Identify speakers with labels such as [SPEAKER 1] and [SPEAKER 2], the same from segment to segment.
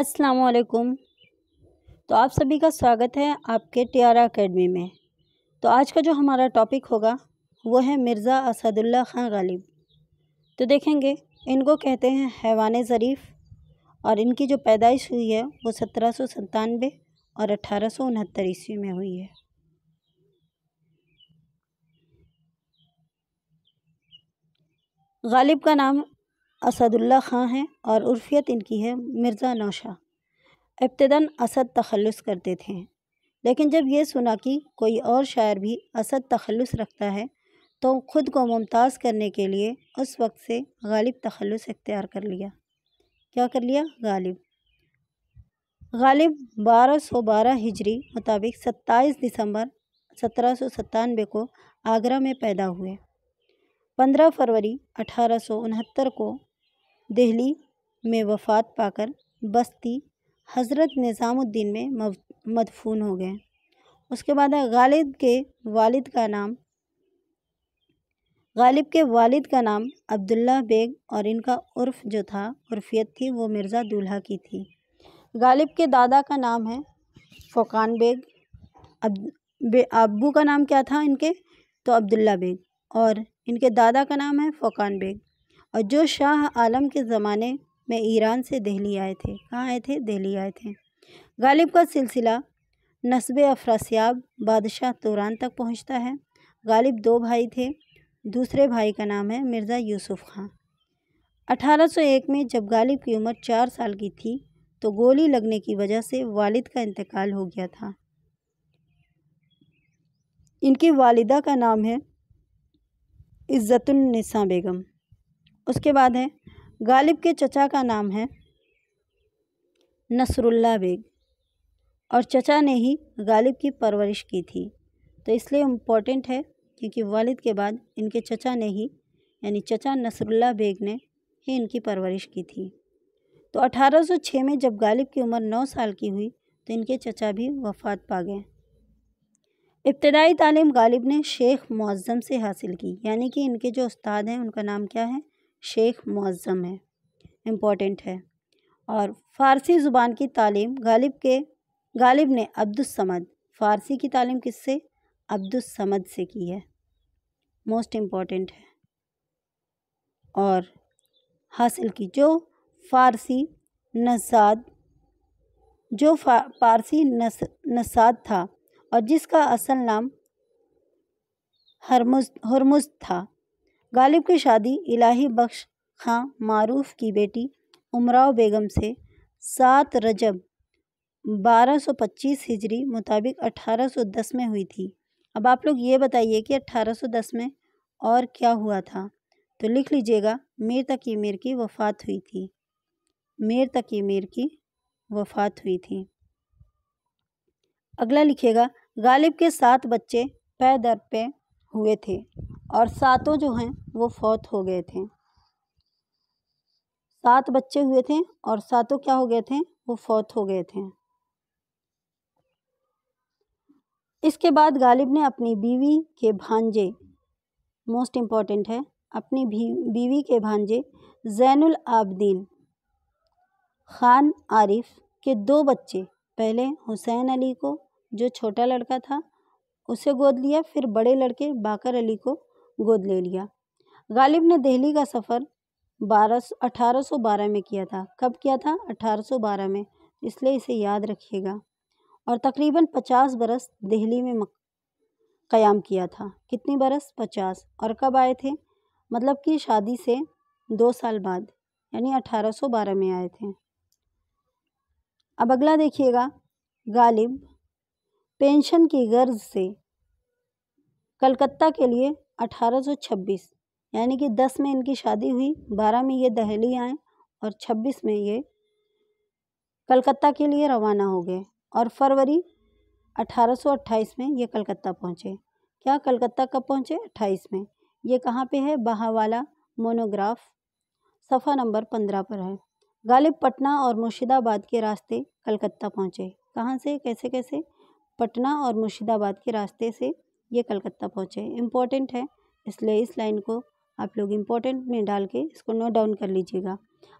[SPEAKER 1] अस्सलाम वालेकुम तो आप सभी का स्वागत है आपके टियारा अकेडमी में तो आज का जो हमारा टॉपिक होगा वो है मिर्ज़ा असदुल्ला ख़ान गालिब तो देखेंगे इनको कहते हैं हैवान ज़रीफ़ और इनकी जो पैदाइश हुई है वो सत्रह सौ सन्तानवे और अठारह सौ उनहत्तर ईस्वी में हुई है गालिब का नाम असदुल्ला खां हैं और उर्फियत इनकी है मिर्ज़ा नौशा इब्तदा असद तखलस करते थे लेकिन जब ये सुना कि कोई और शायर भी असद तखलस रखता है तो ख़ुद को मुमताज़ करने के लिए उस वक्त से गालिब तखलस इख्तियार कर लिया क्या कर लिया गालिब गालिब बारह सौ बारह हिजरी मुताबिक सत्ताईस दिसंबर सत्रह सौ सतानवे को आगरा में पैदा हुए पंद्रह फरवरी अठारह सौ उनहत्तर को दिल्ली में वफ़ात पाकर बस्ती हज़रत निज़ामुद्दीन में मदफून हो गए उसके बाद गालिब के वालिद का नाम गालिब के वालिद का नाम अब्दुल्ला बेग और इनका उर्फ जो था उर्फियत थी वो मिर्ज़ा दूल्हा की थी गालिब के दादा का नाम है फ़ोकान बेग अब बे, अबू का नाम क्या था इनके तो अब्दुल्ला बेग और इनके दादा का नाम है फ़ोकान बेग और जो शाह आलम के ज़माने में ईरान से दिल्ली आए थे कहाँ आए थे दिल्ली आए थे गालिब का सिलसिला नस्ब अफरासियाब बादशाह तुरान तक पहुँचता है गालिब दो भाई थे दूसरे भाई का नाम है मिर्ज़ा यूसुफ़ खां 1801 में जब गालिब की उम्र चार साल की थी तो गोली लगने की वजह से वालिद का इंतकाल हो गया था इनकी वालिदा का नाम है इज़्ज़तुलनिसा बेगम उसके बाद है गालिब के चचा का नाम है नसरुल्ला बेग और चचा ने ही गालिब की परवरिश की थी तो इसलिए इम्पोर्टेंट है क्योंकि वालिद के बाद इनके चचा ने ही यानी चचा नसरुल्ला बेग ने ही इनकी परवरिश की थी तो 1806 में जब गालिब की उम्र 9 साल की हुई तो इनके चचा भी वफात पा गए इब्तदाई तालीम गालिब ने शेख मुआज़म से हासिल की यानी कि इनके जो उस्ताद हैं उनका नाम क्या है शेख मुज़म है इम्पोर्टेंट है और फ़ारसी ज़ुबान की तालीम गालिब के गालिब ने अब्दुलसमद फ़ारसी की तालीम किससे अब्दुलसमद से की है मोस्ट इम्पॉर्टेंट है और हासिल की जो फ़ारसी नसाद जो फारसी नस, नसाद था और जिसका असल नाम हरमुज हरमुज था गालिब की शादी इलाही बख्श खां मारूफ की बेटी उमराव बेगम से सात रजब 1225 हिजरी मुताबिक 1810 में हुई थी अब आप लोग ये बताइए कि 1810 में और क्या हुआ था तो लिख लीजिएगा मीर तकी मीर की वफ़ात हुई थी मीर तकी मीर की वफ़ात हुई थी अगला लिखिएगा गालिब के सात बच्चे पै दर पे हुए थे और सातों जो हैं वो फौत हो गए थे सात बच्चे हुए थे और सातों क्या हो गए थे वो फौत हो गए थे इसके बाद गालिब ने अपनी बीवी के भांजे मोस्ट इम्पॉर्टेंट है अपनी बीवी के भांजे जैनुल आबदीन खान आरिफ के दो बच्चे पहले हुसैन अली को जो छोटा लड़का था उसे गोद लिया फिर बड़े लड़के बाकर अली को गोद ले लिया गालिब ने दिल्ली का सफ़र बारह अठारह बारह में किया था कब किया था अठारह बारह में इसलिए इसे याद रखिएगा और तकरीबन पचास बरस दिल्ली में क़याम किया था कितनी बरस पचास और कब आए थे मतलब कि शादी से दो साल बाद यानी 1812 में आए थे अब अगला देखिएगा गालिब पेंशन की गर्ज से कलकत्ता के लिए 1826 यानी कि 10 में इनकी शादी हुई 12 में ये दहली आए और 26 में ये कलकत्ता के लिए रवाना हो गए और फरवरी 1828 में ये कलकत्ता पहुँचे क्या कलकत्ता कब पहुँचे 28 में ये कहाँ पे है बहावाला मोनोग्राफ सफ़ा नंबर पंद्रह पर है गालिब पटना और मुर्शिदाबाद के रास्ते कलकत्ता पहुँचे कहाँ से कैसे कैसे पटना और मुर्शिदाबाद के रास्ते से ये कलकत्ता पहुँचे इम्पोर्टेंट है इसलिए इस लाइन को आप लोग इम्पोर्टेंट में डाल के इसको नोट डाउन कर लीजिएगा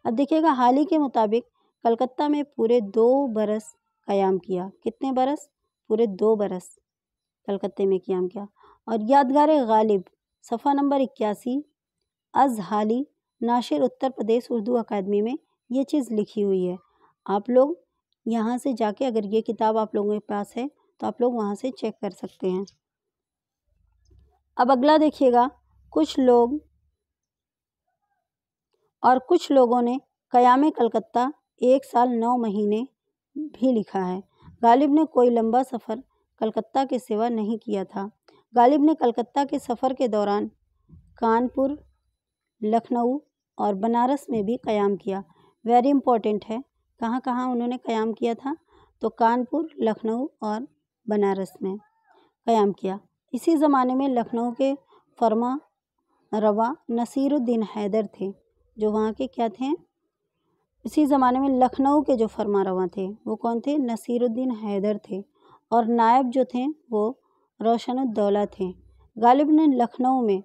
[SPEAKER 1] अब देखिएगा हाल ही के मुताबिक कलकत्ता में पूरे दो बरस क़याम किया कितने बरस पूरे दो बरस कलकत्ते में क़्याम किया और यादगार गालिब सफ़ा नंबर इक्यासी अजहाली नाशिर उत्तर प्रदेश उर्दू अकादमी में ये चीज़ लिखी हुई है आप लोग यहाँ से जाके अगर ये किताब आप लोगों के पास है तो आप लोग वहाँ से चेक कर सकते हैं अब अगला देखिएगा कुछ लोग और कुछ लोगों ने कयाम कलकत्ता एक साल नौ महीने भी लिखा है गालिब ने कोई लंबा सफ़र कलकत्ता के सिवा नहीं किया था गालिब ने कलकत्ता के सफ़र के दौरान कानपुर लखनऊ और बनारस में भी क़याम किया वेरी इंपॉर्टेंट है कहाँ कहाँ उन्होंने क़याम किया था तो कानपुर लखनऊ और बनारस में क़याम किया इसी ज़माने में लखनऊ के फर्मा रवा नसीरुद्दीन हैदर थे जो वहाँ के क्या थे इसी ज़माने में लखनऊ के जो फर्मा रवा थे वो कौन थे नसीरुद्दीन हैदर थे और नायब जो थे वो रोशनुद्दौला थे गालिब ने लखनऊ में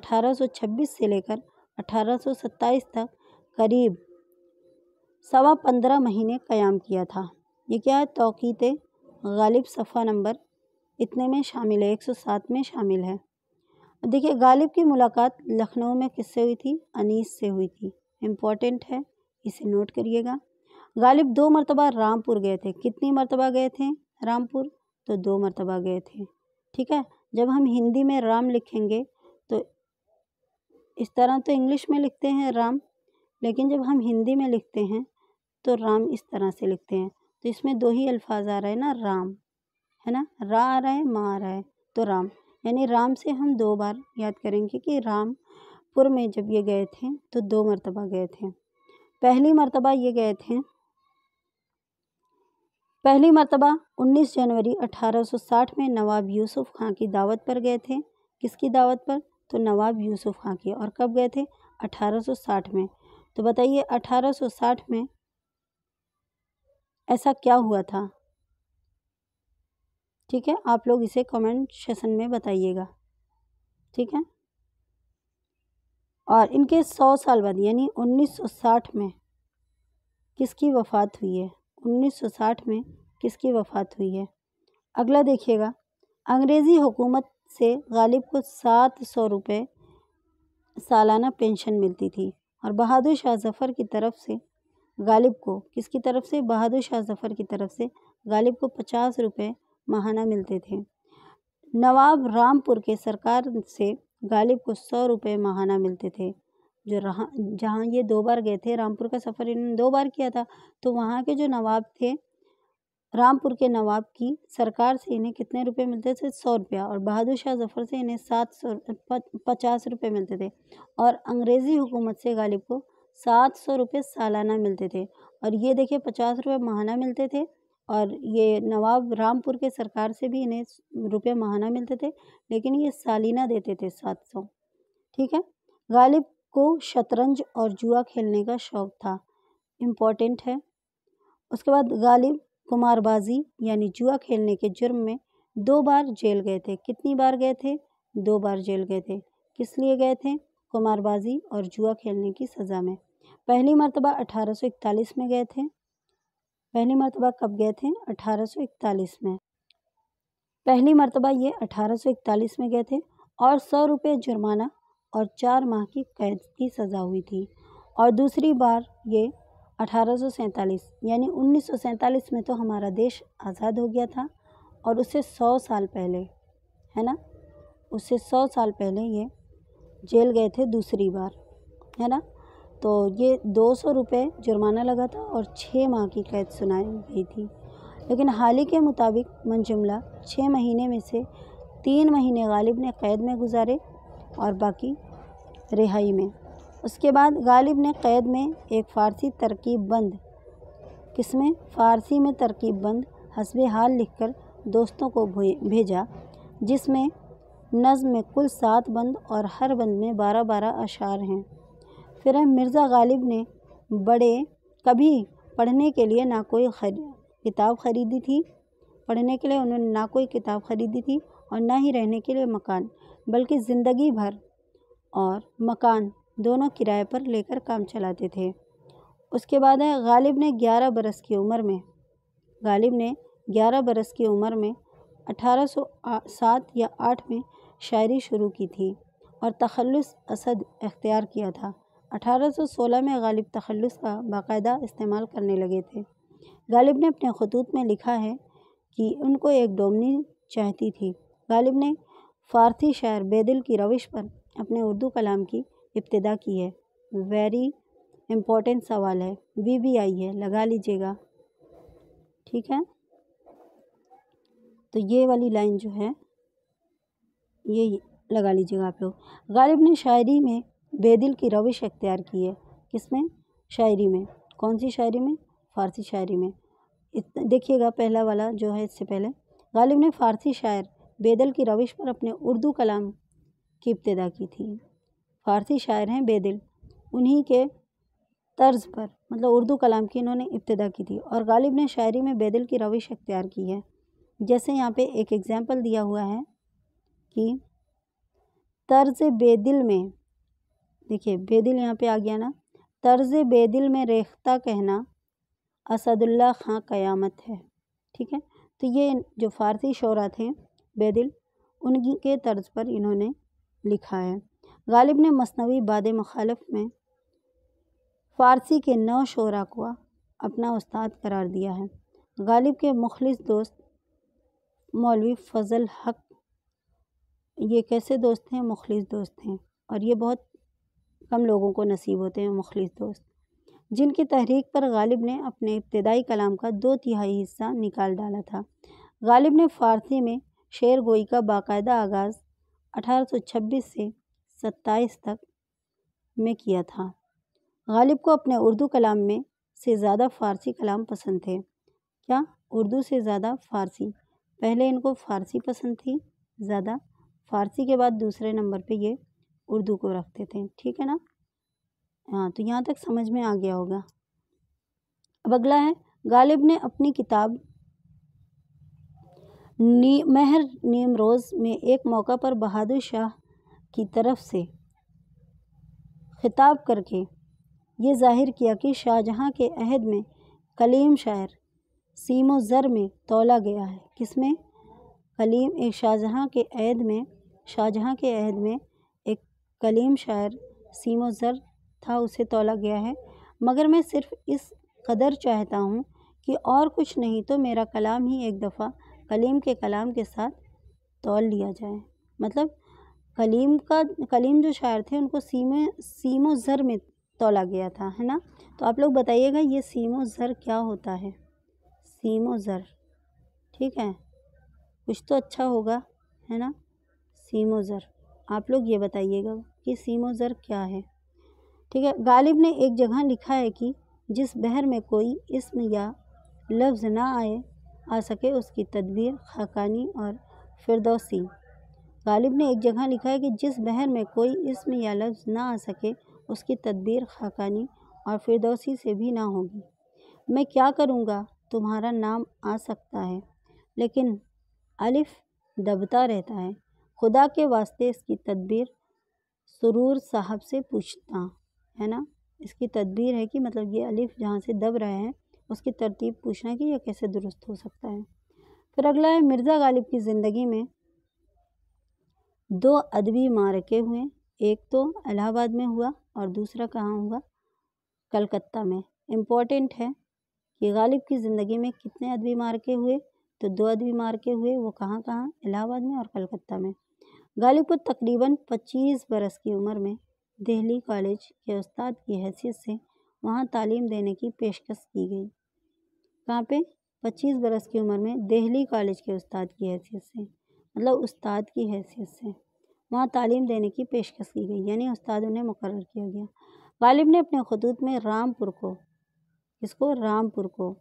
[SPEAKER 1] 1826 से लेकर 1827 तक करीब सवा पंद्रह महीने क़याम किया था ये क्या है तोकीत गालिब सफ़ा नंबर इतने में शामिल है सात में शामिल है देखिए गालिब की मुलाकात लखनऊ में किससे हुई थी अनीस से हुई थी इम्पॉर्टेंट है इसे नोट करिएगा गालिब दो मरतबा रामपुर गए थे कितनी मरतबा गए थे रामपुर तो दो मरतबा गए थे ठीक है जब हम हिंदी में राम लिखेंगे तो इस तरह तो इंग्लिश में लिखते हैं राम लेकिन जब हम हिंदी में लिखते हैं तो राम इस तरह से लिखते हैं तो इसमें दो ही अल्फाज आ रहे हैं ना राम है ना रा आ रहा है माँ आ रहा है तो राम यानी राम से हम दो बार याद करेंगे कि रामपुर में जब ये गए थे तो दो मरतबा गए थे पहली मरतबा ये गए थे पहली मरतबा 19 जनवरी 1860 में नवाब यूसुफ खां की दावत पर गए थे किसकी दावत पर तो नवाब यूसुफ खां की और कब गए थे 1860 में तो बताइए 1860 में ऐसा क्या हुआ था ठीक है आप लोग इसे कमेंट सेशन में बताइएगा ठीक है और इनके सौ साल बाद यानी 1960 में किसकी वफ़ात हुई है 1960 में किसकी वफ़ात हुई है अगला देखिएगा अंग्रेज़ी हुकूमत से गालिब को सात सौ रुपये सालाना पेंशन मिलती थी और बहादुर शाह जफ़र की तरफ से गालिब को किसकी तरफ से बहादुर शाह जफ़र की तरफ से गालिब को पचास रुपये माहाना मिलते थे नवाब रामपुर के सरकार से गालिब को सौ रुपये माहाना मिलते थे जो रहा जहाँ ये दो बार गए थे रामपुर का सफ़र इन्होंने दो बार किया था तो वहाँ के जो नवाब थे रामपुर के नवाब की सरकार से इन्हें कितने रुपए मिलते थे सौ रुपया और बहादुर शाह जफ़र से इन्हें सात सौ पचास रुपये मिलते थे और अंग्रेज़ी हुकूमत से गालिब को सात सौ रुपये सालाना मिलते थे और ये देखिए पचास रुपये महाना मिलते थे और ये नवाब रामपुर के सरकार से भी इन्हें रुपये महाना मिलते थे लेकिन ये सालीना देते थे सात सौ ठीक है गालिब को शतरंज और जुआ खेलने का शौक़ था इम्पॉर्टेंट है उसके बाद गालिब कुमारबाजी यानी जुआ खेलने के जुर्म में दो बार जेल गए थे कितनी बार गए थे दो बार जेल गए थे किस लिए गए थे कुमारबाजी और जुआ खेलने की सज़ा में पहली मरतबा 1841 में गए थे पहली मरतबा कब गए थे 1841 में पहली मरतबा ये 1841 में गए थे और सौ रुपये जुर्माना और चार माह की कैद की सज़ा हुई थी और दूसरी बार ये अठारह यानी उन्नीस में तो हमारा देश आज़ाद हो गया था और उससे सौ साल पहले है ना उससे सौ साल पहले ये जेल गए थे दूसरी बार है ना तो ये दो सौ रुपये जुर्माना लगा था और छः माह की कैद सुनाई गई थी लेकिन हाल ही के मुताबिक मंजुमला छः महीने में से तीन महीने गालिब ने कैद में गुजारे और बाकी रिहाई में उसके बाद गालिब ने कैद में एक फ़ारसी तरकीब बंद किसमें फ़ारसी में तरकीब बंद हसब हाल लिखकर दोस्तों को भेजा जिसमें नज़म में कुल सात बंद और हर बंद में बारह बारह अशार हैं फिर मिर्ज़ा गालिब ने बड़े कभी पढ़ने के लिए ना कोई किताब ख़रीदी थी पढ़ने के लिए उन्होंने ना कोई किताब ख़रीदी थी और ना ही रहने के लिए मकान बल्कि ज़िंदगी भर और मकान दोनों किराए पर लेकर काम चलाते थे उसके बाद है गालिब ने ग्यारह बरस की उम्र में गालिब ने ग्यारह बरस की उम्र में अठारह सौ सात या आठ में शायरी शुरू की थी और तखलस असद अख्तियार किया था 1816 में गालिब तखलस का बाकायदा इस्तेमाल करने लगे थे गालिब ने अपने खतूत में लिखा है कि उनको एक डोमनी चाहती थी गालिब ने फ़ारसी शायर बेदिल की रविश पर अपने उर्दू कलाम की इब्तदा की है वेरी इम्पोर्टेंट सवाल है वी बी आई है लगा लीजिएगा ठीक है तो ये वाली लाइन जो है ये लगा लीजिएगा आप लोग गालिब ने शायरी में बेदिल की रविश अख्तियार की है किसमें शायरी में कौन सी शायरी में फ़ारसी शायरी में देखिएगा पहला वाला जो है इससे पहले गालिब ने फ़ारसी शायर बेदल की रविश पर अपने उर्दू कलाम की इब्तदा की थी फ़ारसी शायर हैं बेदिल उन्हीं के तर्ज पर मतलब उर्दू कलाम की इन्होंने इब्तदा की थी और गालिब ने शायरी में बेदिल की रविश अख्तियार की है जैसे यहाँ पे एक एग्ज़ाम्पल दिया हुआ है कि तर्ज बेदिल में देखिए बेदिल यहाँ पे आ गया ना तर्ज बेदिल में रेख्ता कहना असदुल्ला खां क़यामत है ठीक है तो ये जो फ़ारसी शरा थे बेदिल उनकी के तर्ज पर इन्होंने लिखा है गालिब ने मसनवी बाद मखालफ में फ़ारसी के नौ शरा को अपना उस्ताद करार दिया है गालिब के मुखलिस दोस्त मौलवी फ़जल हक ये कैसे दोस्त हैं मुखलिस दोस्त हैं और ये बहुत कम लोगों को नसीब होते हैं मुखलिस दोस्त जिनकी तहरीक पर गालिब ने अपने इब्तदाई कलाम का दो तिहाई हिस्सा निकाल डाला था गालिब ने फ़ारसी में शेर गोई का बाकायदा आगाज़ अठारह से सत्ताईस तक में किया था गालिब को अपने उर्दू कलाम में से ज़्यादा फ़ारसी कलाम पसंद थे क्या उर्दू से ज़्यादा फ़ारसी पहले इनको फ़ारसी पसंद थी ज़्यादा फ़ारसी के बाद दूसरे नंबर पे ये उर्दू को रखते थे ठीक है ना हाँ तो यहाँ तक समझ में आ गया होगा अब अगला है गालिब ने अपनी किताब नी महर रोज़ में एक मौका पर बहादुर शाह की तरफ से खिताब करके ये जाहिर किया कि शाहजहाँ के अहद में कलीम शायर सीमो ज़र में तोला गया है किसमें कलीम एक शाहजहाँ के अहद में शाहजहाँ के अहद में कलीम शायर सीमो ज़र था उसे तोला गया है मगर मैं सिर्फ़ इस कदर चाहता हूँ कि और कुछ नहीं तो मेरा कलाम ही एक दफ़ा कलीम के कलाम के साथ तोल लिया जाए मतलब कलीम का कलीम जो शायर थे उनको सीम सीमो ज़र में तोला गया था है ना तो आप लोग बताइएगा ये सीमो ज़र क्या होता है सीमो ज़र ठीक है कुछ तो अच्छा होगा है ना सीमो ज़र आप लोग ये बताइएगा कि सीमो ज़र क्या है ठीक है गालिब ने एक जगह लिखा है कि जिस बहर में कोई इसम या लफ्ज़ ना आए आ सके उसकी तदबीर खाकानी और फिरदौसी गालिब ने एक जगह लिखा है कि जिस बहर में कोई इसम या लफ्ज़ ना आ सके उसकी तदबीर खाकानी और फिरदौसी से भी ना होगी मैं क्या करूँगा तुम्हारा नाम आ सकता है लेकिन अलिफ दबता रहता है खुदा के वास्ते इसकी तदबीर सुरूर साहब से पूछता है ना इसकी तदबीर है कि मतलब ये अलिफ जहाँ से दब रहे हैं उसकी तरतीब पूछना कि यह कैसे दुरुस्त हो सकता है फिर अगला है मिर्ज़ा गालिब की ज़िंदगी में दो अदबी मारके हुए एक तो इलाहाबाद में हुआ और दूसरा कहाँ हुआ कलकत्ता में इम्पॉर्टेंट है कि गालिब की ज़िंदगी में कितने अदबी मारके हुए तो दो अदबी मारके हुए वो कहाँ कहाँ इलाहाबाद में और कलकत्ता में गालिब को तकरीबन 25 बरस की उम्र में दिल्ली कॉलेज के उस्ताद की हैसियत से वहाँ तालीम देने की पेशकश की गई कहाँ पे 25 बरस की उम्र में दिल्ली कॉलेज के उस्ताद की हैसियत से मतलब उस्ताद की हैसियत से वहाँ तालीम देने की पेशकश की गई यानी उस्ताद उन्हें मुकर किया गया गालिब ने अपने खतूत में रामपुर को इसको रामपुर को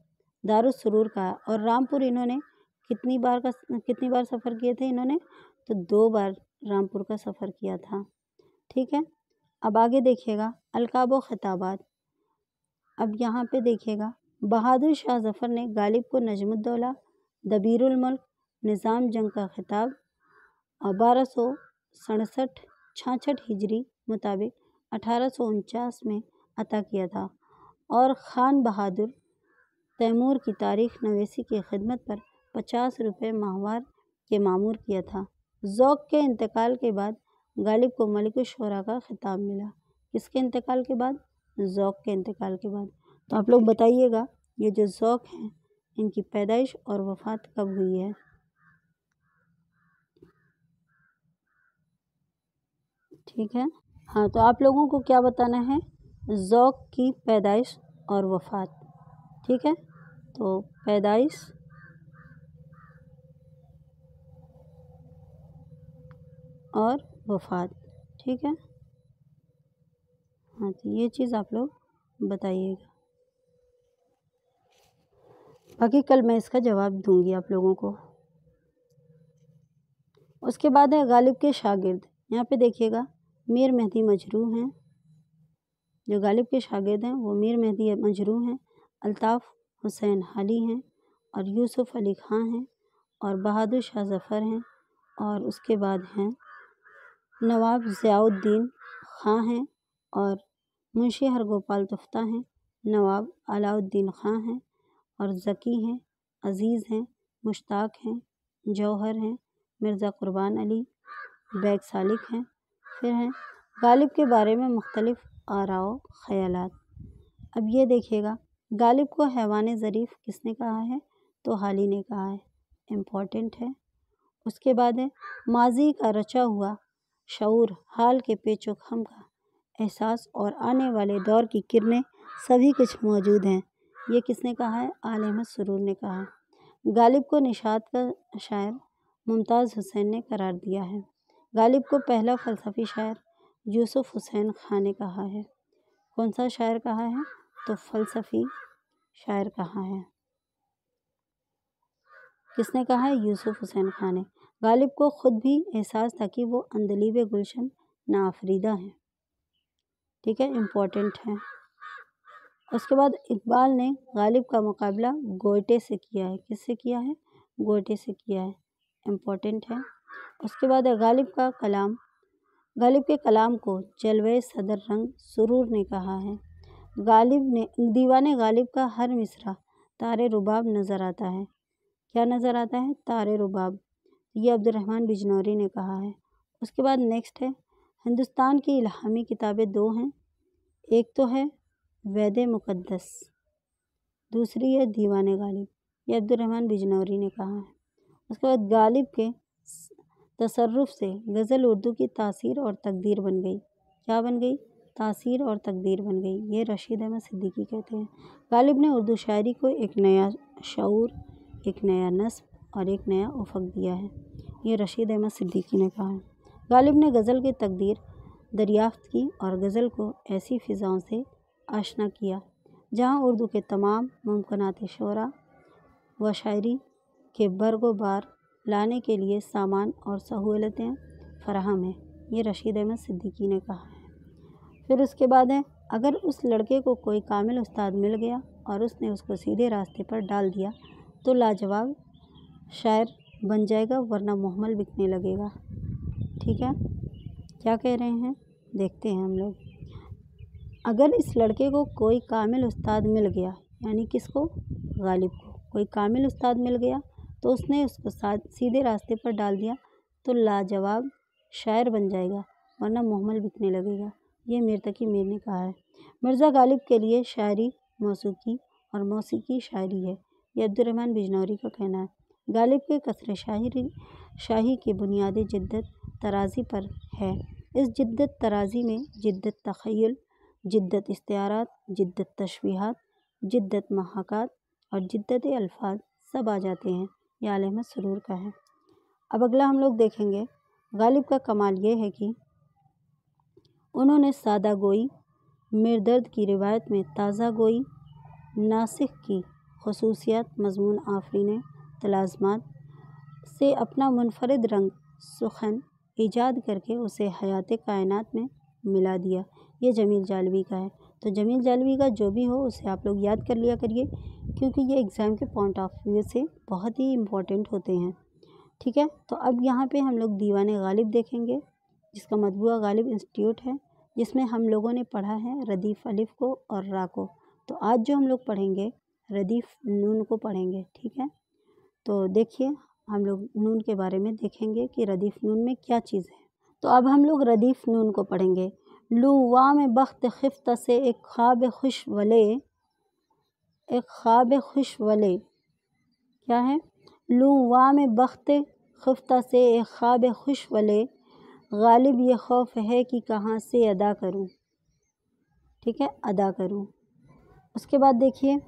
[SPEAKER 1] दारुसरूर कहा और रामपुर इन्होंने कितनी बार का कितनी बार सफ़र किए थे इन्होंने तो दो बार रामपुर का सफ़र किया था ठीक है अब आगे देखिएगा अलकाब ख़िताबात अब यहाँ पे देखिएगा बहादुर शाह जफ़र ने गालिब को नजमुद्दौला दबीरमल्क निज़ाम जंग का खिताब बारह सौ सड़सठ छाछठ हिजरी मुताबिक अठारह सौ उनचास में अता किया था और ख़ान बहादुर तैमूर की तारीख नवेसी की खिदमत पर पचास रुपये माहवार के मामूर किया था ज़ौक के इंतकाल के बाद गालिब को मलिक शरा का ख़िताब मिला किसके इंतकाल के बाद ज़ौक के इंतकाल के बाद तो आप लोग बताइएगा ये जो ज़ौक हैं इनकी पैदाइश और वफात कब हुई है ठीक है हाँ तो आप लोगों को क्या बताना है ज़ौक की पैदाइश और वफात ठीक है तो पैदाइश और वफ़ात ठीक है हाँ तो ये चीज़ आप लोग बताइएगा बाकी कल मैं इसका जवाब दूंगी आप लोगों को उसके बाद है गालिब के शागिर्द यहाँ पे देखिएगा मीर मेहदी मजरू हैं जो गालिब के शागिर्द हैं वो मीर मेहदी मजरू हैं अल्ताफ़ हुसैन हाली हैं और यूसुफ़ अली खां हैं और बहादुर शाह ज़फ़र हैं और उसके बाद हैं नवाब ज़ियाउद्दीन खां हैं और मुंशी हरगोपाल तुफ्ता हैं नवाब अलाउद्दीन खां हैं और ज़की हैं अज़ीज़ हैं मुश्ताक़ हैं जौहर हैं मिर्ज़ा क़ुरबान अली बैग सालिक हैं फिर हैं गालिब के बारे में मुख्तलिफ़ आरा ख़याल अब ये देखिएगा गालिब को हैवान ज़रीफ़ किसने कहा है तो हाली ने कहा है इम्पॉर्टेंट है उसके बाद है माजी का रचा हुआ शूर हाल के पेचो खम का एहसास और आने वाले दौर की किरणें सभी कुछ मौजूद हैं ये किसने कहा है आल अहमद सरूर ने कहा गालिब को निषाद का शायर मुमताज़ हुसैन ने करार दिया है गालिब को पहला फ़लसफ़ी शायर यूसुफ़ हुसैन खान ने कहा है कौन सा शायर कहा है तो फ़लसफ़ी शायर कहा है किसने कहा है यूसुफ़ हुसैन खान ने गालिब को ख़ुद भी एहसास था कि वो अंदलीब गुलशन नाफरीदा हैं ठीक है इम्पोर्टेंट है उसके बाद इकबाल ने गालिब का मुकाबला गोयटे से किया है किससे किया है गोयटे से किया है इम्पोर्टेंट है उसके बाद गालिब का कलाम गालिब के कलाम को जलवे सदर रंग सुरूर ने कहा है गालिब ने दीवान गालिब का हर मिसरा तारे रुबाब नज़र आता है क्या नज़र आता है तारे रुबाब ये अब्दुलरहमान बिजनौरी ने कहा है उसके बाद नेक्स्ट है हिंदुस्तान की इलाहामी किताबें दो हैं एक तो है वैद मुक़दस दूसरी है दीवान गालिब यह अब्दुलरहमान बिजनौरी ने कहा है उसके बाद गालिब के तसरफ से गज़ल उर्दू की तासीर और तकदीर बन गई क्या बन गई तासीर और तकदीर बन गई ये रशीद अहमद सिद्दीकी कहते हैं गालिब ने उर्दू शायरी को एक नया शूर एक नया नस्ब और एक नया उफक दिया है ये रशीद अहमद सिद्दीकी ने कहा है गालिब ने गज़ल की तकदीर दरियाफ़्त की और गज़ल को ऐसी फ़िज़ाओं से आशना किया जहाँ उर्दू के तमाम मुमकिन शरा व शायरी के बरगोबार लाने के लिए सामान और सहूलतें फ़राहम हैं ये रशीद अहमद सिद्दीकी ने कहा है फिर उसके बाद है अगर उस लड़के को कोई कामिल उस्ताद मिल गया और उसने उसको सीधे रास्ते पर डाल दिया तो लाजवाब शायर बन जाएगा वरना मोहमल बिकने लगेगा ठीक है क्या कह रहे हैं देखते हैं हम लोग अगर इस लड़के को कोई कामिल उस्ताद मिल गया यानी किसको गालिब को कोई कामिल उस्ताद मिल गया तो उसने उसको सीधे रास्ते पर डाल दिया तो लाजवाब शायर बन जाएगा वरना मोहमल बिकने लगेगा ये मेरतकी मीर ने कहा है मिर्ज़ा गालिब के लिए शायरी मौसीकी और मौसीकी शायरी है ये अब्दुलरहमान बिजनौरी का कहना है गालिब के कसर शाही शाही की बुनियादी जद्दत तराज़ी पर है इस जिद्दत तराज़ी में जद्दत तखयल जद्दत इस्तारात जद्दत तशबीहात जद्दत महाकात और जद्दत अल्फाज सब आ जाते हैं यह आलम सरूर का है अब अगला हम लोग देखेंगे गालिब का कमाल ये है कि उन्होंने सादा गोई मिरदर्द की रिवायत में ताज़ा गोई नासिक की खसूसियात मजमून आफरीने तलाज़मात से अपना मुनफरद रंग सुखन ईजाद करके उसे हयात कायन में मिला दिया ये जमील जालवी का है तो जमील जालवी का जो भी हो उसे आप लोग याद कर लिया करिए क्योंकि ये एग्ज़ाम के पॉइंट ऑफ व्यू से बहुत ही इम्पोर्टेंट होते हैं ठीक है तो अब यहाँ पे हम लोग दीवान गालिब देखेंगे जिसका मतबूा गालिब इंस्टीट्यूट है जिसमें हम लोगों ने पढ़ा है रदीफ़ अलिफ़ को और रा को तो आज जो हम लोग पढ़ेंगे रदीफ़ नून को पढ़ेंगे ठीक है तो देखिए हम लोग नून के बारे में देखेंगे कि रदीफ़ नून में क्या चीज़ है तो अब हम लोग रदीफ़ नून को पढ़ेंगे लुवा में बख्त खफ्त से एक ख्वाब खुश वले एक ख्वाब खुश वले क्या है लुवा में बख्त खफ्ता से एक ख्वाब खुश वले गालिब ये खौफ है कि कहाँ से अदा करूँ ठीक है अदा करूँ उसके बाद देखिए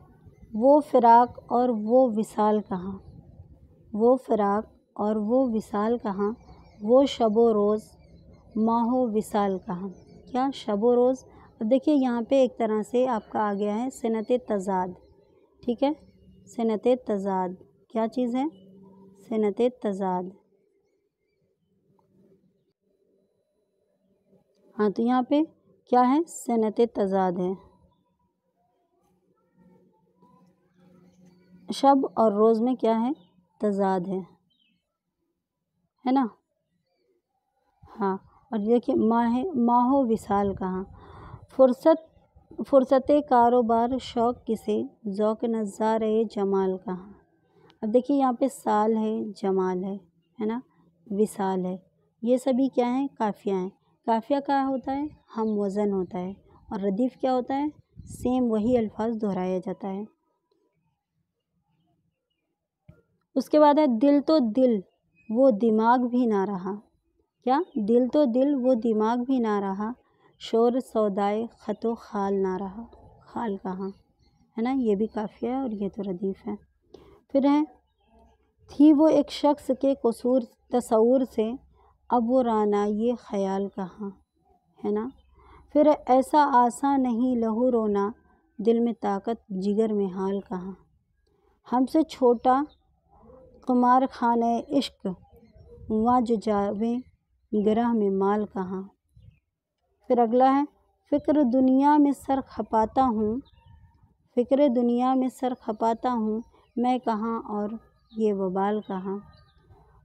[SPEAKER 1] वो फ़िराक और वो विसाल कहाँ वो फ़िराक़ और वो विसाल कहाँ वो शबो रोज़ माहो विसाल कहाँ क्या शबो रोज़ देखिए यहाँ पे एक तरह से आपका आ गया है सनत तजाद ठीक है सनत तजाद क्या चीज़ है सनत तजाद हाँ तो यहाँ पे क्या है सनत तजाद है शब और रोज़ में क्या है तजाद है है ना हाँ और देखिए माह माहो विसाल कहाँ फुर्सत फुर्सत कारोबार शौक़ किसे ज़ौक़ नज़ार है जमाल कहाँ अब देखिए यहाँ पे साल है जमाल है है ना विसाल है ये सभी क्या हैं काफिया हैं काफ़िया क्या होता है हम वज़न होता है और रदीफ़ क्या होता है सेम वही अल्फाज दोहराया जाता है उसके बाद है दिल तो दिल वो दिमाग भी ना रहा क्या दिल तो दिल वो दिमाग भी ना रहा शोर सौदाए ख़तो खाल ना रहा खाल कहाँ है ना ये भी काफ़ी है और ये तो रदीफ़ है फिर है थी वो एक शख्स के कसूर तस्वूर से अब वो राना ये ख्याल कहाँ है ना फिर ऐसा आसा नहीं लहू रोना दिल में ताकत जिगर में हाल कहाँ हमसे छोटा कुमार खान इश्क हुआ जो जावे ग्रह में माल कहाँ फिर अगला है फ़िक्र दुनिया में सर खपाता हूँ फ़िक्र दुनिया में सर खपाता हूँ मैं कहाँ और ये वबाल कहाँ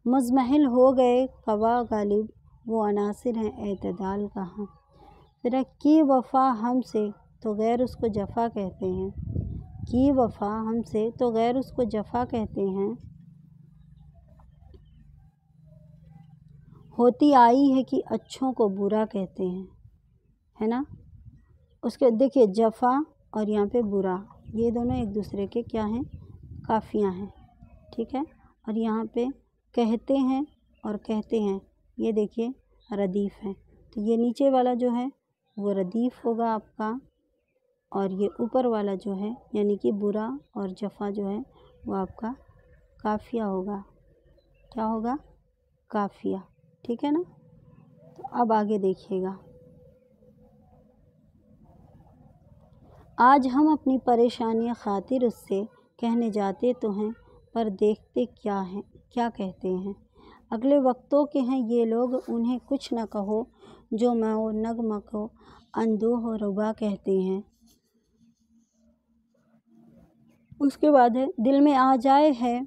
[SPEAKER 1] मुजमहल हो गए कवा गालिब वो अनासर हैं अतदाल कहाँ फिर की वफ़ा हमसे तो गैर उसको जफ़ा कहते हैं की वफ़ा हमसे तो गैर उसको जफ़ा कहते हैं होती आई है कि अच्छों को बुरा कहते हैं है ना उसके देखिए जफ़ा और यहाँ पे बुरा ये दोनों एक दूसरे के क्या हैं काफ़ियाँ हैं ठीक है और यहाँ पे कहते हैं और कहते हैं ये देखिए रदीफ़ है तो ये नीचे वाला जो है वो रदीफ़ होगा आपका और ये ऊपर वाला जो है यानी कि बुरा और जफ़ा जो है वो आपका काफ़िया होगा क्या होगा काफ़िया ठीक है ना तो अब आगे देखिएगा आज हम अपनी परेशानियां खातिर उससे कहने जाते तो हैं पर देखते क्या हैं क्या कहते हैं अगले वक्तों के हैं ये लोग उन्हें कुछ न कहो जो वो नगमा को अंदोह रुबा कहते हैं उसके बाद है दिल में आ जाए है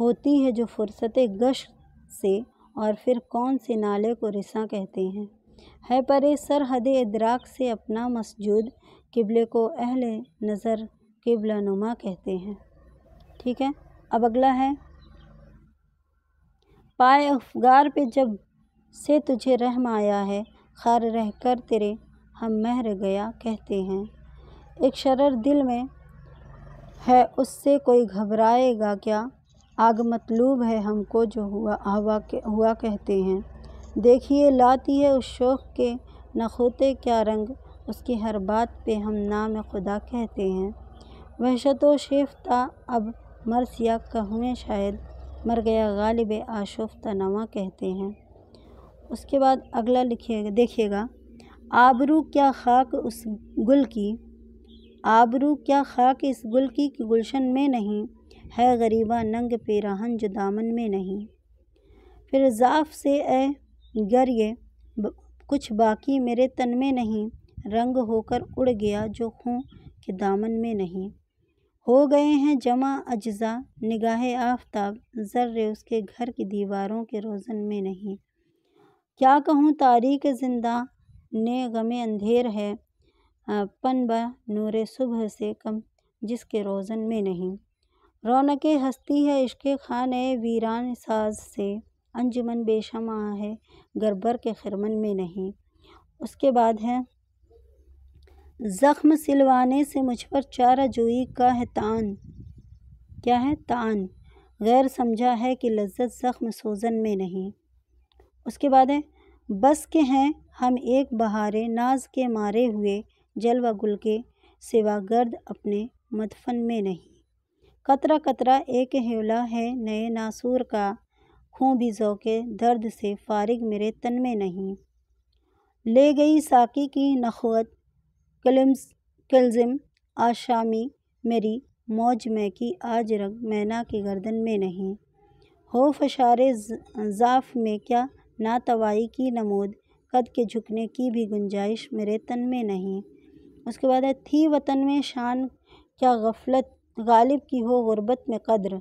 [SPEAKER 1] होती है जो फुर्सत गश से और फिर कौन से नाले को रिसा कहते हैं है परे सरहद इदराक से अपना मसजूद किबले को अहल नज़र किबला नुमा कहते हैं ठीक है अब अगला है पाए अफगार पे जब से तुझे रहम आया है खार रह कर तेरे हम महर गया कहते हैं एक शरर दिल में है उससे कोई घबराएगा क्या आग मतलूब है हमको जो हुआ हवा के हुआ कहते हैं देखिए लाती है उस शोक के नखोते क्या रंग उसकी हर बात पे हम नाम खुदा कहते हैं वहशत व शेफ्ता अब मर सिया कहूँ शायद मर गया गालिब आशोफ्ता नवा कहते हैं उसके बाद अगला लिखिएगा देखिएगा आबरू क्या खाक उस गुल की आबरू क्या खाक इस गुल की कि गुलशन में नहीं है गरीबा नंग पेराहन जो दामन में नहीं फिर जाफ से ए गर ये कुछ बाकी मेरे तन में नहीं रंग होकर उड़ गया जो खूँ के दामन में नहीं हो गए हैं जमा अज्जा निगाह आफ्ताब ज़र्रे उसके घर की दीवारों के रोज़न में नहीं क्या कहूँ तारीख जिंदा ने गमे अंधेर है पनबा नूर सुबह से कम जिसके रोज़न में नहीं रौनक हस्ती है इश्क खान वीरान साज से अंजुमन बेशमा है गरबर के खरमन में नहीं उसके बाद है ज़ख्म सिलवाने से मुझ पर चारा जोई का है तान क्या है तान गैर समझा है कि लज्जत ज़ख्म सोजन में नहीं उसके बाद है बस के हैं हम एक बहारे नाज के मारे हुए जलवा गुल के सिवा गर्द अपने मदफन में नहीं कतरा कतरा एक हेवला है नए नासूर का खूँ भी के दर्द से फारिग मेरे तन में नहीं ले गई साकी की नखवत कलम्स कलज़म आशामी मेरी मौज में की आज रग मैना की गर्दन में नहीं हो फशारे जाफ में क्या नातवाई की नमूद कद के झुकने की भी गुंजाइश मेरे तन में नहीं उसके बाद है थी वतन में शान क्या गफलत गालिब की हो ग़ुरबत में कदर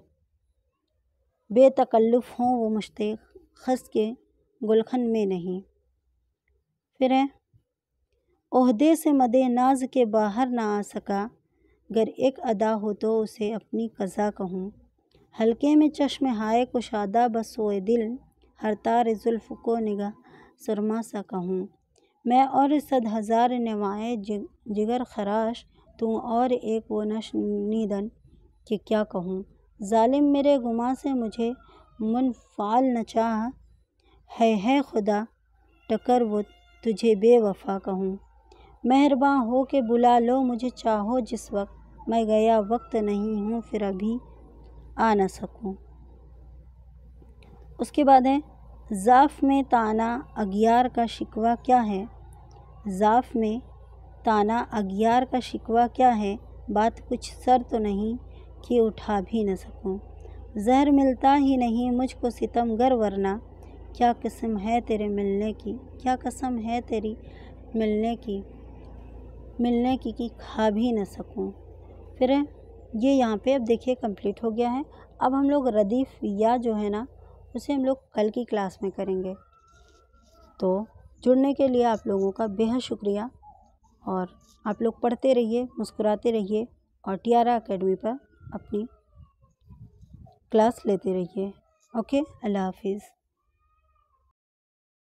[SPEAKER 1] बेतकल्लुफ़ हों वो मुश्ते खस के गुलखन में नहीं फिर है से मदे नाज के बाहर ना आ सका अगर एक अदा हो तो उसे अपनी कज़ा कहूँ हल्के में चश्म हाय कुशादा बसोए दिल हर तार जुल्फ़ को निगाह सरमा सा कहूँ मैं और सद हज़ार नवाए जिगर खराश तू और एक वो नश निधन कि क्या कहूँ ज़ालिम मेरे गुमा से मुझे मुनफ़ाल न चाह है है खुदा टकर वो तुझे बेवफा कहूँ मेहरबान हो के बुला लो मुझे चाहो जिस वक्त मैं गया वक्त नहीं हूँ फिर अभी आ ना सकूँ उसके बाद है ज़ाफ़ में ताना अगियार का शिकवा क्या है ज़ाफ़ में ताना अगियार का शिकवा क्या है बात कुछ सर तो नहीं कि उठा भी न सकूं जहर मिलता ही नहीं मुझको सितम गर वरना क्या कसम है तेरे मिलने की क्या कसम है तेरी मिलने की मिलने की कि खा भी न सकूं फिर ये यहाँ पे अब देखिए कंप्लीट हो गया है अब हम लोग रदीफ़ या जो है ना उसे हम लोग कल की क्लास में करेंगे तो जुड़ने के लिए आप लोगों का बेहद शुक्रिया और आप लोग पढ़ते रहिए मुस्कुराते रहिए और टियारा अकेडमी पर अपनी क्लास लेते रहिए ओके अल्लाह हाफिज़